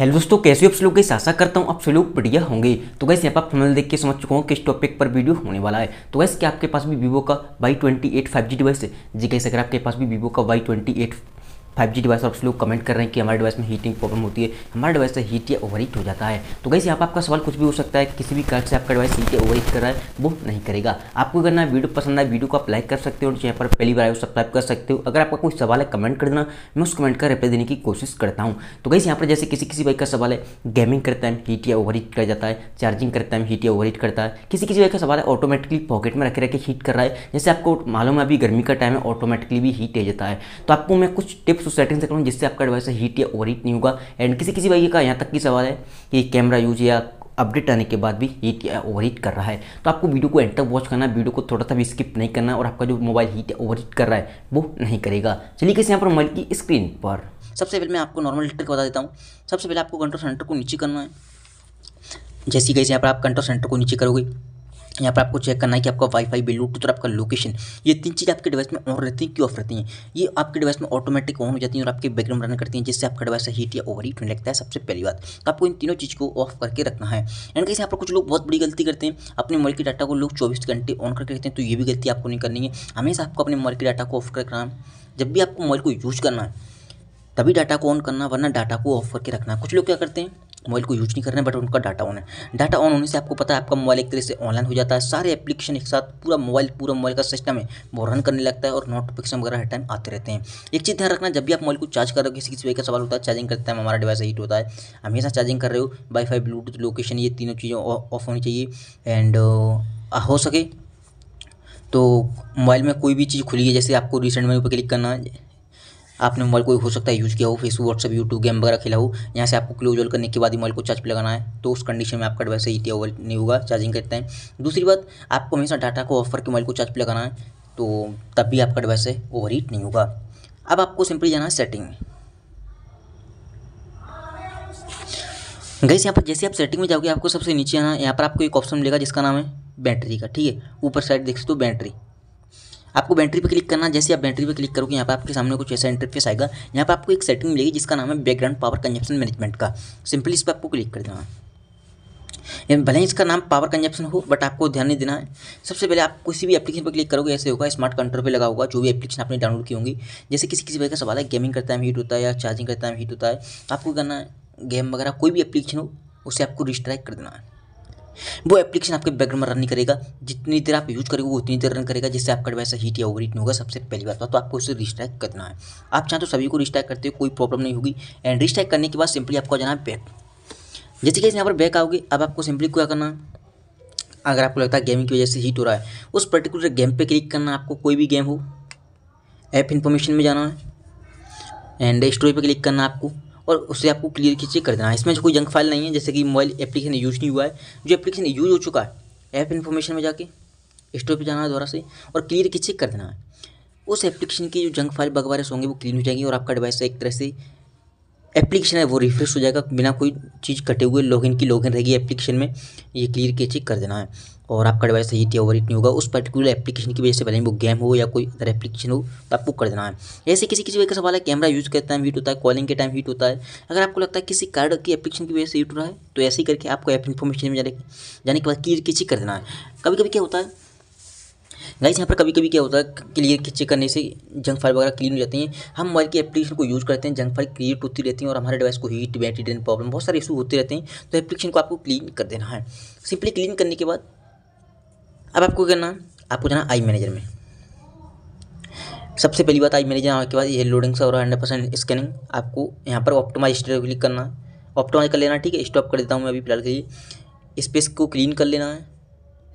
hello दोस्तों कैसे आप सलोक की आशा करता हूँ आप सलोक बढ़िया होंगे तो वैसे यहाँ पर फैनल देख के समझ चुका हूँ किस टॉपिक पर वीडियो होने वाला है तो वैसे क्या आपके पास भी वीवो का Y twenty eight five G device है जी कैसे अगर आपके पास भी वीवो का Y twenty eight five G device और लोग कमेंट कर रहे हैं कि हमारे डिवाइस में हीटिंग प्रॉब्लम होती है हमारे डिवाइस से हीट या ओवर हो जाता है तो कैसे आप पर आपका सवाल कुछ भी हो सकता है किसी भी कार्ड से आपका डिवाइस हीट या ओवर कर रहा है वो नहीं करेगा आपको करना ना वीडियो पसंद आए वीडियो को आप लाइक कर सकते हो चैनल पर पहली बार आए सब्सक्राइब कर सकते हो अगर आपका कोई सवाल है कमेंट कर देना मैं उस कमेंट का रिप्लाई देने की कोशिश करता हूँ तो कैसे यहाँ पर जैसे किसी किसी बाइक का सवाल है गेमिंग करते टाइम हीट या ओवर कर जाता है चार्जिंग करते टाइम हीट या ओवर करता है किसी किसी बाइक का सवाल है ऑटोमेटिकली पॉकेट में रख रखे हीट कर रहा है जैसे आपको मालूम है अभी गर्मी का टाइम है ऑटोमेटिकली भी हीट हो जाता है तो आपको मैं कुछ टिप्स दोस्तों सेटिंग से करूँ जिससे आपका डिवाइस हीट या ओवर हीट नहीं होगा एंड किसी किसी भाई का यहाँ तक की सवाल है कि कैमरा यूज या अपडेट आने के बाद भी हीट या ओवर हीट कर रहा है तो आपको वीडियो को एंड तक वॉच करना वीडियो को थोड़ा सा भी स्किप नहीं करना और आपका जो मोबाइल हीट या ओवर हीट कर रहा है वो नहीं करेगा चलिए किसी यहाँ पर मोबाइल की स्क्रीन पर सबसे पहले मैं आपको नॉर्मल ट्रिक बता देता हूँ सबसे पहले आपको कंट्रोल सेंटर को नीचे करना है जैसे कैसे यहाँ पर आप कंट्रोल सेंटर को नीचे करोगे यहाँ पर आपको चेक करना है कि आपका वाईफाई ब्लूटूथ और आपका लोकेशन ये तीन चीज़ आपके डिवाइस में ऑन रहती हैं क्यों ऑफ रहती हैं ये आपके डिवाइस में ऑटोमेटिक ऑन हो जाती हैं और आपके बैकग्राउंड रन करती हैं जिससे आपका डिवाइस हीट या ओवर हीट होने लगता है सबसे पहली बात तो आपको इन तीनों चीज़ को ऑफ करके रखना है एंड कैसे यहाँ पर कुछ लोग बहुत बड़ी गलती करते हैं अपने मोबाइल के डाटा को लोग चौबीस घंटे ऑन करके रखते हैं तो ये भी गलती आपको नहीं करनी है हमेशा आपको अपने मोबाइल के डाटा को ऑफ करना है जब भी आपको मोबाइल को यूज़ करना है तभी डाटा को ऑन करना वरना डाटा को ऑफ करके रखना कुछ लोग क्या करते हैं मोबाइल को यूज नहीं करना है बट उनका डाटा ऑन है डाटा ऑन होने से आपको पता है आपका मोबाइल एक तरह से ऑनलाइन हो जाता है सारे एप्लीकेशन एक साथ पूरा मोबाइल पूरा मोबाइल का सिस्टम है वो रन करने लगता है और नोटिफिकेशन वगैरह हर टाइम आते रहते हैं एक चीज़ ध्यान रखना जब भी आप मोबाइल को चार्ज कर रहे हो किसी किसी वे का सवाल होता है चार्जिंग करते हैं हमारा डिवाइस हीट होता है हमेशा चार्जिंग कर रहे हो वाईफाई ब्लूटूथ लोकेशन ये तीनों चीज़ें ऑफ होनी चाहिए एंड हो सके तो मोबाइल में कोई भी चीज़ खुली है जैसे आपको रिसेंट मेन्यू पर क्लिक करना है आपने मोबाइल को हो सकता है यूज़ किया हो फेसबुक व्हाट्सअप यूट्यूब गेम वगैरह खेला हो यहाँ से आपको क्लोज ऑल करने के बाद मोबाइल को चार्ज पर लगाना है तो उस कंडीशन में आपका डिवाइस ही होगा नहीं होगा चार्जिंग करते हैं दूसरी बात आपको हमेशा डाटा को ऑफ करके मोबाइल को चार्ज पर लगाना है तो तब भी आपका डिवाइस है ओवर हीट नहीं होगा अब आपको सिंपली जाना है सेटिंग गैस यहाँ पर जैसे आप सेटिंग में जाओगे आपको सबसे नीचे आना यहाँ पर आपको एक ऑप्शन मिलेगा जिसका नाम है बैटरी का ठीक है ऊपर साइड देख सकते हो बैटरी आपको बैटरी पे क्लिक करना जैसे आप बैटरी पे क्लिक करोगे यहाँ पर आपके सामने कुछ ऐसा इंटरफेस आएगा यहाँ पर आपको एक सेटिंग मिलेगी जिसका नाम है बैकग्राउंड पावर कंजप्शन मैनेजमेंट का सिंपली इस पर आपको क्लिक कर देना भले ही इसका नाम पावर कंजप्शन हो बट आपको ध्यान नहीं देना है सबसे पहले आप किसी भी एप्लीकेशन पर क्लिक करोगे ऐसे होगा स्मार्ट कंट्रोल पे लगा होगा जो भी एप्लीकेशन आपने डाउनलोड की होंगी जैसे किसी किसी वजह का सवाल है गेमिंग करता है हीट होता है या चार्जिंग करता है हीट होता है आपको करना है गेम वगैरह कोई भी एप्लीकेशन हो उसे आपको रिस्ट्राइक कर देना है वो एप्लीकेशन आपके बैकग्राउंड में रन नहीं करेगा जितनी देर आप यूज करेंगे उतनी देर रन करेगा जिससे आपका डिवाइस हीट या ओवर होगा सबसे पहली बात तो, तो आपको उसे रिस्ट्राइक करना है आप चाहें तो सभी को रिस्ट्राइक करते हो कोई प्रॉब्लम नहीं होगी एंड रिस्ट्राइक करने के बाद सिंपली आपको जाना है बैक जैसे कि यहाँ पर बैक आओगे अब आपको सिंपली क्या करना है अगर आपको लगता है गेमिंग की वजह से हीट हो रहा है उस पर्टिकुलर गेम पर क्लिक करना आपको कोई भी गेम हो ऐप इन्फॉर्मेशन में जाना है एंड स्टोरी पर क्लिक करना आपको और उसे आपको क्लियर कीजिए कर देना है इसमें जो कोई जंक फाइल नहीं है जैसे कि मोबाइल एप्लीकेशन यूज़ नहीं हुआ है जो एप्लीकेशन यूज़ हो चुका है ऐप इन्फॉर्मेशन में जाके स्टोर पर जाना है दोबारा से और क्लियर की चेक कर देना है उस एप्लीकेशन की जो जंक फाइल वगैरह होंगे वो क्लीन हो जाएंगी और आपका डिवाइस एक तरह से एप्लीकेशन है वो रिफ्रेश हो जाएगा बिना कोई चीज़ कटे हुए लॉगिन की लॉगिन रहेगी एप्लीकेशन में ये क्लियर के चेक कर देना है और आपका डिवाइस सही थी ओवर नहीं होगा उस पर्टिकुलर एप्लीकेशन की वजह से भले वो गेम हो या कोई अदर एप्लीकेशन हो तो आपको कर देना है ऐसे किसी किसी वजह का सवाल है कैमरा यूज़ करते टाइम हीट होता है कॉलिंग के टाइम हीट होता है अगर आपको लगता है किसी कार्ड की एप्लीकेशन की वजह से हीट हो रहा है तो ऐसे ही करके आपको ऐप इन्फॉर्मेशन में जाने जाने के बाद क्लियर के चेक कर देना है कभी कभी क्या होता है गाइस यहाँ पर कभी कभी क्या होता है क्लियर चेक करने से जंक फाइल वगैरह क्लीन हो जाती हैं हम मोबाइल की एप्लीकेशन को यूज़ करते हैं जंक फाइल क्रिएट होती रहती हैं और हमारे डिवाइस को हीट बैटरी ड्रेन प्रॉब्लम बहुत सारे इशू होते रहते हैं तो एप्लीकेशन को आपको क्लीन कर देना है सिंपली क्लीन करने के बाद अब आपको करना है आपको जाना आई मैनेजर में सबसे पहली बात आई मैनेजर आने के बाद ये लोडिंग से हंड्रेड परसेंट स्कैनिंग आपको यहाँ पर ऑप्टोमाइज स्टेट क्लिक करना है ऑप्टोमाइज कर लेना ठीक है स्टॉप कर देता हूँ मैं अभी फिलहाल के लिए स्पेस को क्लीन कर लेना है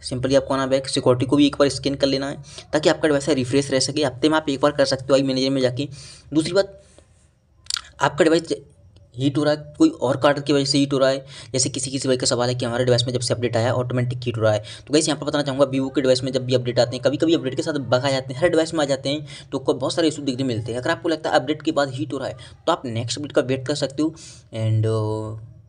सिंपली आपको आना बैक सिक्योरिटी को भी एक बार स्कैन कर लेना है ताकि आपका डिवाइस रिफ्रेश रह सके हफ्ते में आप एक बार कर सकते हो आई मैनेजर में जाके दूसरी बात आपका डिवाइस हीट हो रहा है कोई और कार्डर की वजह से हीट हो रहा है जैसे किसी किसी भाई का सवाल है कि हमारे डिवाइस में जब से अपडेट आया ऑटोमेटिक हीट हो रहा है तो वैसे यहाँ पर बताना चाहूँगा वीवो के डिवाइस में जब भी अपडेट आते हैं कभी कभी अपडेट के साथ बग आ जाते हैं हर डिवाइस में आ जाते हैं तो बहुत सारे इशू देखने मिलते हैं अगर आपको लगता है अपडेट के बाद हीट हो रहा है तो आप नेक्स्ट अपडेट का वेट कर सकते हो एंड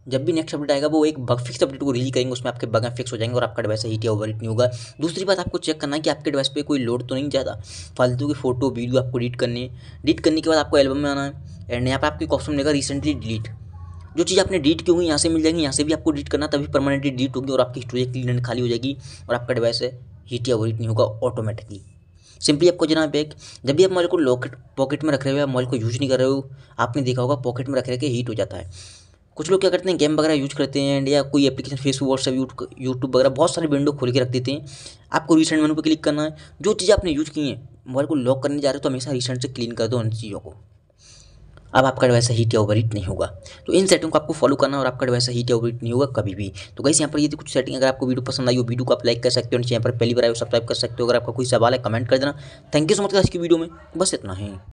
जब भी नेक्स्ट अपडेट आएगा वो एक बग फिक्स अपडेट को रिलीज करेंगे उसमें आपके बगें फिक्स हो जाएंगे और आपका डिवाइस हीट या ओवर नहीं होगा दूसरी बात आपको चेक करना है कि आपके डिवाइस पे कोई लोड तो नहीं ज़्यादा फालतू की फोटो वीडियो आपको डिलीट करनी डिलीट करने के बाद आपको एल्बम में आना है एंड यहाँ पर आपकी कॉप्शन मिलेगा रिसेंटली डिलीट जो चीज़ आपने डिलीट की होगी यहाँ से मिल जाएगी यहाँ से भी आपको डिलीट करना तभी परमानेंटली डिलीट होगी और आपकी स्टोरेज क्लीन एंड खाली हो जाएगी और आपका डिवाइस है हीट या ओवर नहीं होगा ऑटोमेटिकली सिंपली आपको जाना बैग जब भी आप मोबाइल को लॉकेट पॉकेट में रख रहे हो या मोबाइल को यूज नहीं कर रहे हो आपने देखा होगा पॉकेट में रख रहे के हीट हो जाता है कुछ लोग क्या करते हैं गेम वगैरह यूज करते हैं या कोई एप्लीकेशन फेसबुक व्हाट्सअप यूट्यूब वगैरह बहुत सारे विंडो खोल के रख देते हैं आपको रिसेंट मेनू पर क्लिक करना है जो चीज़ें आपने यूज की हैं मोबाइल को लॉक करने जा रहे हो तो हमेशा रिसेंट से क्लीन कर दो उन चीज़ों को अब आपका डिवाइस हीट या ओवर नहीं होगा तो इन सेटिंग को आपको फॉलो करना और आपका डिवाइस हीट या ओवर नहीं होगा कभी भी तो कैसे यहाँ पर ये कुछ सेटिंग अगर आपको वीडियो पसंद आई हो वीडियो को आप लाइक कर सकते हो चैनल पर पहली बार आए हो सब्सक्राइब कर सकते हो अगर आपका कोई सवाल है कमेंट कर देना थैंक यू सो मच इसकी वीडियो में बस इतना ही